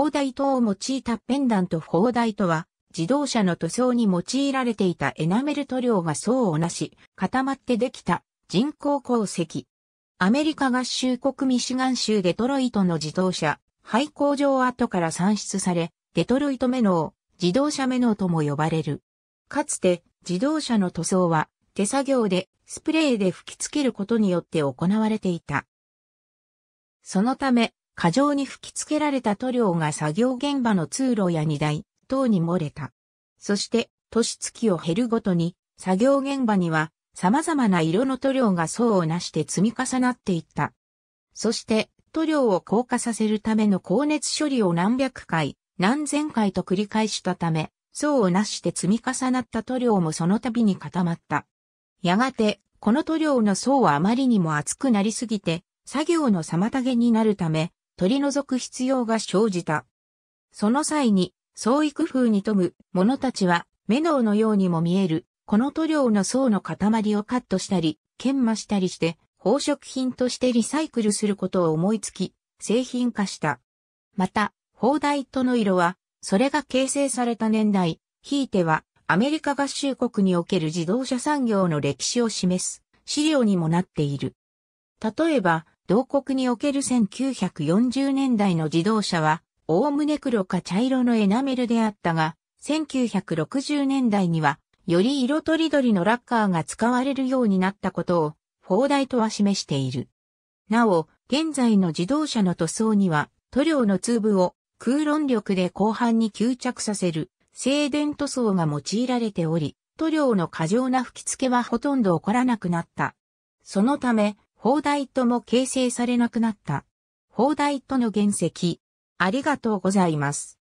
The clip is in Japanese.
砲台等を用いたペンダント砲台とは、自動車の塗装に用いられていたエナメル塗料が層をなし、固まってできた人工鉱石。アメリカ合衆国ミシガン州デトロイトの自動車、廃工場跡から産出され、デトロイトメノー、自動車メノーとも呼ばれる。かつて、自動車の塗装は、手作業で、スプレーで吹き付けることによって行われていた。そのため、過剰に吹き付けられた塗料が作業現場の通路や荷台等に漏れた。そして、年月を減るごとに、作業現場には様々な色の塗料が層をなして積み重なっていった。そして、塗料を硬化させるための高熱処理を何百回、何千回と繰り返したため、層をなして積み重なった塗料もその度に固まった。やがて、この塗料の層はあまりにも厚くなりすぎて、作業の妨げになるため、取り除く必要が生じた。その際に、創意工夫に富む者たちは、メノウのようにも見える、この塗料の層の塊をカットしたり、研磨したりして、宝飾品としてリサイクルすることを思いつき、製品化した。また、砲台との色は、それが形成された年代、ひいては、アメリカ合衆国における自動車産業の歴史を示す資料にもなっている。例えば、同国における1940年代の自動車は、おおむね黒か茶色のエナメルであったが、1960年代には、より色とりどりのラッカーが使われるようになったことを、砲台とは示している。なお、現在の自動車の塗装には、塗料の粒を空論力で後半に吸着させる静電塗装が用いられており、塗料の過剰な吹き付けはほとんど起こらなくなった。そのため、砲台とも形成されなくなった。砲台との原石。ありがとうございます。